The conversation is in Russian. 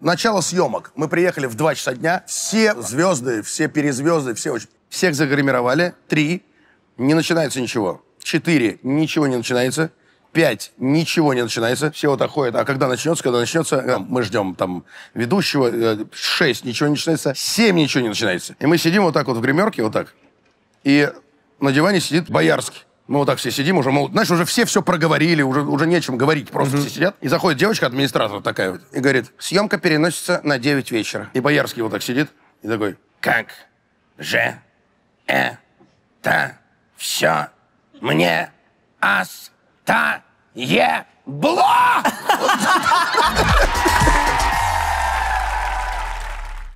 Начало съемок. Мы приехали в 2 часа дня. Все звезды, все перезвезды, все очень... Всех загримировали. Три. Не начинается ничего. Четыре. Ничего не начинается. Пять. Ничего не начинается. Все вот ходят. А когда начнется, когда начнется, э, мы ждем там ведущего. Э, шесть. Ничего не начинается. Семь. Ничего не начинается. И мы сидим вот так вот в гримерке, вот так. И на диване сидит Боярский. Мы вот так все сидим уже, мол, знаешь, уже все все проговорили, уже, уже нечем говорить, просто mm-hmm. все сидят. И заходит девочка-администратор такая вот и говорит, съемка переносится на 9 вечера. И Боярский вот так сидит и такой, как же это все мне ас та е бло!